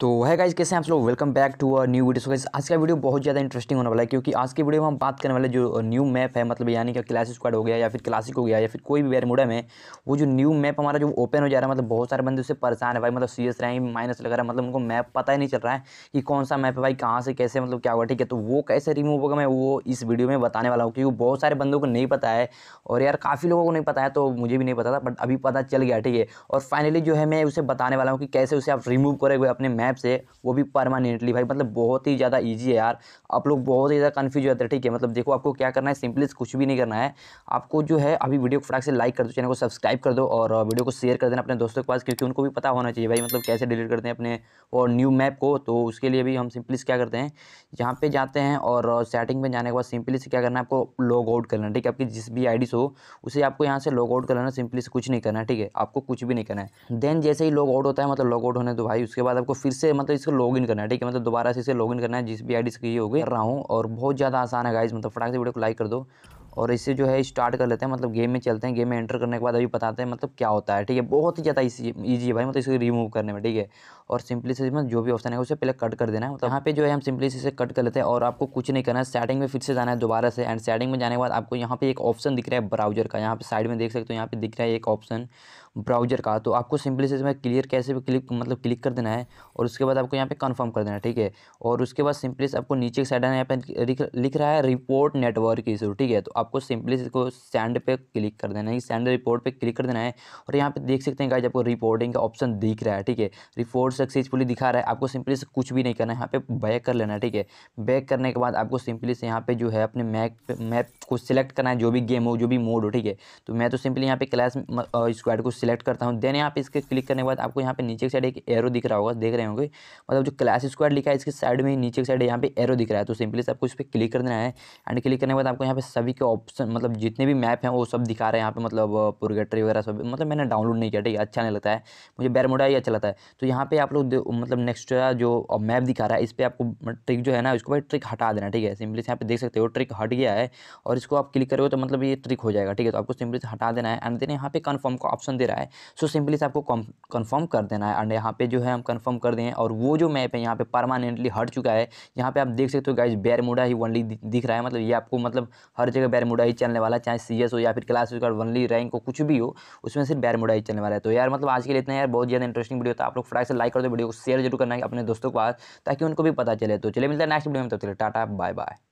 तो है गाइज कैसे आप लोग welcome back to our new video so guys आज का वीडियो बहुत ज़्यादा इंटरेस्टिंग होने वाला है क्योंकि आज के वीडियो में हम बात करने वाले जो न्यू uh, मैप है मतलब यानी कि क्लास स्क्वाड हो गया या फिर क्लासिक हो गया या फिर कोई भी बैरमुडा में वो जो न्यू मैप हमारा जो ओपन हो जा रहा है मतलब बहुत सारे बंदे उससे परेशान है भाई मतलब सी एस माइनस लग रहा है मतलब उनको मैप पता ही नहीं चल रहा है कि कौन सा मैप है भाई कहाँ से कैसे मतलब क्या हुआ ठीक है तो वो कैसे रिमूव होगा मैं वो इस वीडियो में बताने वाला हूँ क्योंकि बहुत सारे बंदों को नहीं पता है और यार काफ़ी लोगों को नहीं पता है तो मुझे भी नहीं पता था बट अभी पता चल गया ठीक है और फाइनली जो है मैं उसे बताने वाला हूँ कि कैसे उसे आप रिमूव करेंगे अपने मैप मैप से वो भी परमानेंटली भाई मतलब बहुत ही ज़्यादा ईजी है यार आप लोग बहुत ही ज़्यादा कन्फ्यूज होते हैं ठीक है मतलब देखो आपको क्या करना है सिंपली कुछ भी नहीं करना है आपको जो है अभी वीडियो को फटाक से लाइक कर दो चैनल को सब्सक्राइब कर दो और वीडियो को शेयर कर देना अपने दोस्तों के पास क्योंकि उनको भी पता होना चाहिए भाई मतलब कैसे डिलीट करते हैं अपने और न्यू मैप को तो उसके लिए भी हम सिंपली क्या करते हैं यहाँ पे जाते हैं और सेटिंग में जाने के बाद सिंपली से क्या करना है आपको लॉग आउट कर लेना ठीक है आपकी जिस भी आई हो उसे आपको यहाँ से लॉग आउट कर लेना सिंपली से कुछ नहीं करना ठीक है आपको कुछ भी नहीं करना है देन जैसे ही लॉग आउट होता है मतलब लॉग आउट होने दो भाई उसके बाद आपको फिर इससे मतलब इसको लॉग इन करना है ठीक है मतलब दोबारा से इसे लॉग इन करना है जिस भी आई डी से हो गई कर रहा हूँ और बहुत ज़्यादा आसान है गाइज मतलब फटाक से वीडियो को लाइक कर दो और इसे जो है स्टार्ट कर लेते हैं मतलब गेम में चलते हैं गेम में एंटर करने के बाद अभी बताते हैं मतलब क्या होता है ठीक है बहुत ही ज़्यादा ईजी है भाई मतलब इसे रिमूव करने में ठीक है और सिंपली से मतलब जो भी ऑप्शन है उसे पहले कट कर देना है मतलब यहाँ पे जो है हम सिंपली से इसे कट कर लेते हैं और आपको कुछ नहीं करना है सेटिंग में फिर से जाना है दोबारा से एंड सेटिंग में जाने के बाद आपको यहाँ पे एक ऑप्शन दिख रहा है ब्राउजर का यहाँ पे साइड में देख सकते हो यहाँ पे दिख रहा है एक ऑप्शन ब्राउज़र का तो आपको सिंपली से इसमें क्लियर कैसे भी क्लिक मतलब क्लिक कर देना है और उसके बाद आपको यहाँ पे कंफर्म कर देना है ठीक है और उसके बाद सिंपली से आपको नीचे साइड है यहाँ पे लिख रहा है रिपोर्ट नेटवर्क जरूर ठीक है तो आपको सिंपली से इसको सेंड पे क्लिक कर देना है सेंड रिपोर्ट पर क्लिक कर देना है और यहाँ पर देख सकते हैं गाइज आपको रिपोर्टिंग का ऑप्शन दिख रहा है ठीक है रिपोर्ट सक्सेसफुली दिखा रहा है आपको सिंपली से कुछ भी नहीं करना है यहाँ पे बैक कर लेना है ठीक है बैक करने के बाद आपको सिंपली से यहाँ पे जो है अपने मैप मैप को सिलेक्ट करना है जो भी गेम हो जो भी मोड हो ठीक है तो मैं तो सिंपली यहाँ पे क्लास स्क्वाड को सिलेक्ट करता हूँ देन यहाँ पे इसके क्लिक करने के बाद आपको यहाँ पे नीचे की साइड एक एरो दिख रहा होगा देख रहे होंगे मतलब जो क्लास स्क्वायर लिखा है इसके साइड में नीचे की साइड यहाँ पे एरो दिख रहा है तो सिंपली आपको इस पर क्लिक कर देना है एंड क्लिक करने के बाद आपको यहाँ पे सभी के ऑप्शन मतलब जितने भी मैप हैं वो सब दिखा रहे हैं यहाँ पे मतलब पुरगेटरी वगैरह सब मतलब मैंने डाउनलोड नहीं किया ठीक है अच्छा नहीं लगता है मुझे बैरमोडा ही अच्छा लगता है तो यहाँ पे आप लोग मतलब नेक्स्ट जो मैप दिखा रहा है इस पर आपको ट्रिक जो है ना इसको भाई ट्रिक हटा देना ठीक है सिंपली यहाँ पे देख सकते हो ट्रिक हट गया है और इसको आप क्लिक करोगे तो मतलब ये ट्रिक हो जाएगा ठीक है तो आपको सिंपली हटा देना है एंड देन यहाँ पे कन्फर्म का ऑप्शन दे रहा है सो सिंपली से आपको कंफर्म कर देना है एंड यहाँ पे जो है हम कंफर्म कर दें और वो जो मैप है यहाँ पे परमानेंटली हट चुका है यहाँ पे आप देख सकते हो गाइज बैरमुडा ही वनली दिख रहा है मतलब ये आपको मतलब हर जगह बैरमुडा ही चलने वाला चाहे सी हो या फिर क्लास वनली रैंक हो कुछ भी हो उसमें सिर्फ बैरमुडा ही चलने वाला है तो यार मतलब आज के लिए इतना यार बहुत ज़्यादा इंटरेस्टिंग वीडियो था आप लोग फ्राइड से लाइक कर दो वीडियो को शेयर जरूर करना अपने दोस्तों के पास ताकि उनको भी पता चले तो चले मिलता है नेक्स्ट वीडियो में तो चले टाटा बाय बाय